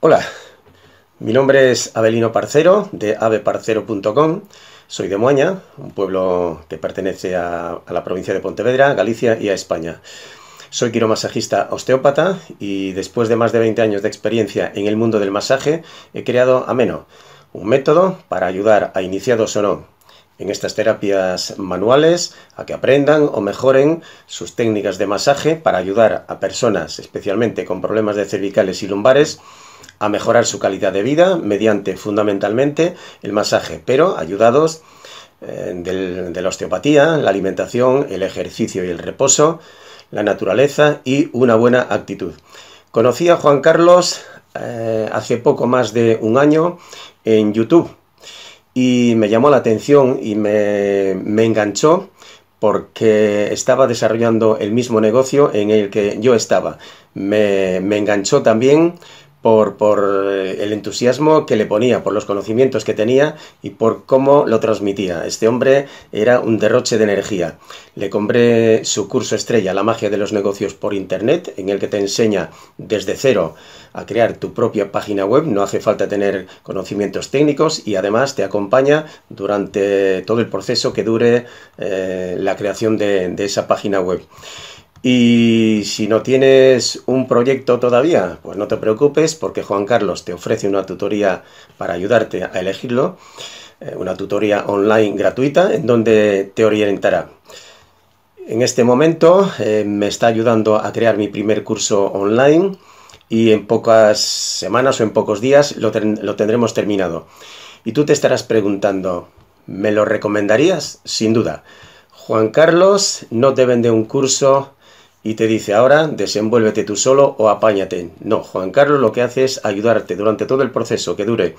Hola, mi nombre es Abelino Parcero de aveparcero.com. Soy de Moaña, un pueblo que pertenece a, a, la provincia de Pontevedra, Galicia y a España. Soy quiromasajista osteópata y después de más de 20 años de experiencia en el mundo del masaje, he creado Ameno, un método para ayudar a iniciados o no en estas terapias manuales a que aprendan o mejoren sus técnicas de masaje para ayudar a personas, especialmente con problemas de cervicales y lumbares, a mejorar su calidad de vida mediante fundamentalmente el masaje, pero ayudados eh, de la osteopatía, la alimentación, el ejercicio y el reposo, la naturaleza y una buena actitud. Conocí a Juan Carlos eh, hace poco más de un año en YouTube y me llamó la atención y me, me enganchó porque estaba desarrollando el mismo negocio en el que yo estaba. Me, me enganchó también por, eh, el entusiasmo que le ponía, por los conocimientos que tenía y por cómo lo transmitía. Este hombre era un derroche de energía. Le compré su curso estrella, La magia de los negocios por Internet, en el que te enseña desde cero a crear tu propia página web. No hace falta tener conocimientos técnicos y además te acompaña durante todo el proceso que dure eh, la creación de esa página web. Y si no tienes un proyecto todavía, pues no te preocupes porque Juan Carlos te ofrece una tutoría para ayudarte a elegirlo, eh, una tutoría online gratuita en donde te orientará. En este momento eh, me está ayudando a crear mi primer curso online y en pocas semanas o en pocos días lo, lo tendremos terminado. Y tú te estarás preguntando, ¿me lo recomendarías? Sin duda. Juan Carlos no te vende un curso y te dice ahora desenvuélvete tú solo o apáñate. No, Juan Carlos lo que hace es ayudarte durante todo el proceso que dure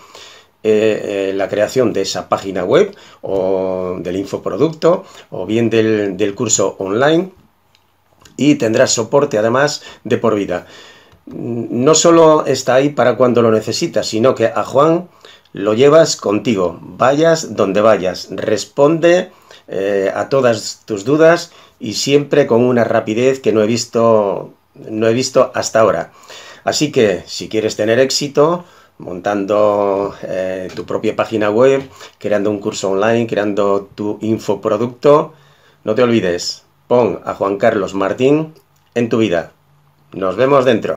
eh, eh, la creación de esa página web o del infoproducto o bien del, del curso online y tendrás soporte además de por vida. No solo está ahí para cuando lo necesitas, sino que a Juan lo llevas contigo, vayas donde vayas, responde eh, a todas tus dudas y siempre con una rapidez que no he visto, no he visto hasta ahora. Así que si quieres tener éxito montando eh, tu propia página web, creando un curso online, creando tu infoproducto, no te olvides, pon a Juan Carlos Martín en tu vida. Nos vemos dentro.